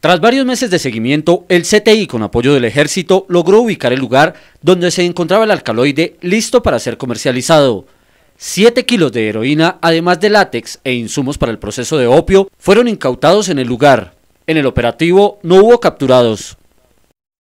Tras varios meses de seguimiento, el CTI con apoyo del ejército logró ubicar el lugar donde se encontraba el alcaloide listo para ser comercializado. Siete kilos de heroína, además de látex e insumos para el proceso de opio, fueron incautados en el lugar. En el operativo no hubo capturados.